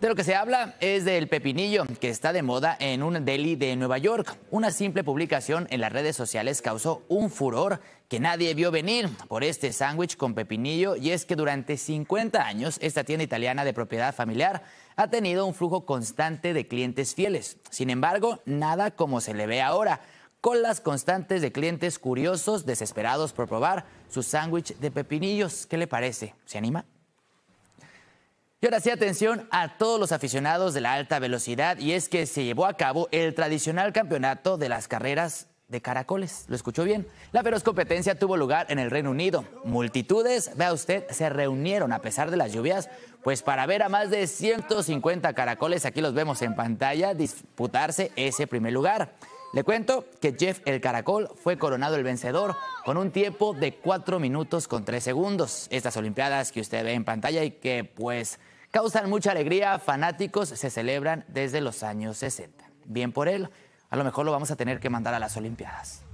De lo que se habla es del pepinillo, que está de moda en un deli de Nueva York. Una simple publicación en las redes sociales causó un furor que nadie vio venir por este sándwich con pepinillo y es que durante 50 años esta tienda italiana de propiedad familiar ha tenido un flujo constante de clientes fieles. Sin embargo, nada como se le ve ahora, con las constantes de clientes curiosos desesperados por probar su sándwich de pepinillos. ¿Qué le parece? ¿Se anima? Y ahora sí, atención a todos los aficionados de la alta velocidad, y es que se llevó a cabo el tradicional campeonato de las carreras de caracoles. ¿Lo escuchó bien? La feroz competencia tuvo lugar en el Reino Unido. Multitudes, vea usted, se reunieron a pesar de las lluvias, pues para ver a más de 150 caracoles, aquí los vemos en pantalla, disputarse ese primer lugar. Le cuento que Jeff el Caracol fue coronado el vencedor con un tiempo de 4 minutos con 3 segundos. Estas Olimpiadas que usted ve en pantalla y que pues causan mucha alegría fanáticos se celebran desde los años 60. Bien por él, a lo mejor lo vamos a tener que mandar a las Olimpiadas.